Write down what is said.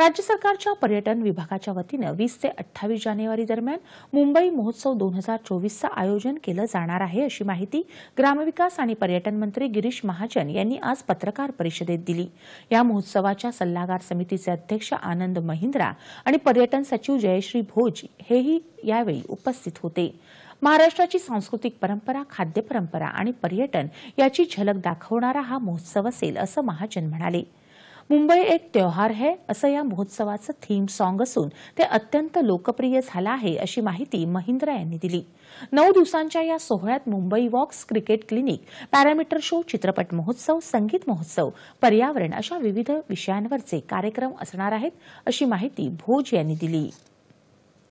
राज्य सरकारच्या पर्यटन विभागाच्या वतीनं वीस ते अठ्ठावीस जानेवारी दरम्यान मुंबई महोत्सव दोन हजार चोवीसचं आयोजन केलं जाणार आहे अशी माहिती ग्रामविकास आणि पर्यटन मंत्री गिरीश महाजन यांनी आज पत्रकार परिषदेत दिली या महोत्सवाच्या सल्लागार समितीचे अध्यक्ष आनंद महिंद्रा आणि पर्यटन सचिव जयश्री भोज हेही यावेळी उपस्थित होते महाराष्ट्राची सांस्कृतिक परंपरा खाद्य परंपरा आणि पर्यटन याची झलक दाखवणारा हा महोत्सव असेल असं महाजन म्हणाले मुंबई एक त्योहार है असं या महोत्सवाचं थीम सॉन्ग असून ते अत्यंत लोकप्रिय झालं आहे अशी माहिती महिंद्रा यांनी दिली नऊ दिवसांच्या या सोहळ्यात Mumbai walks cricket clinic parameter show चित्रपट महोत्सव संगीत महोत्सव पर्यावरण अशा विविध विषयांवरचे कार्यक्रम असणार आहेत अशी माहिती भोज यांनी दिली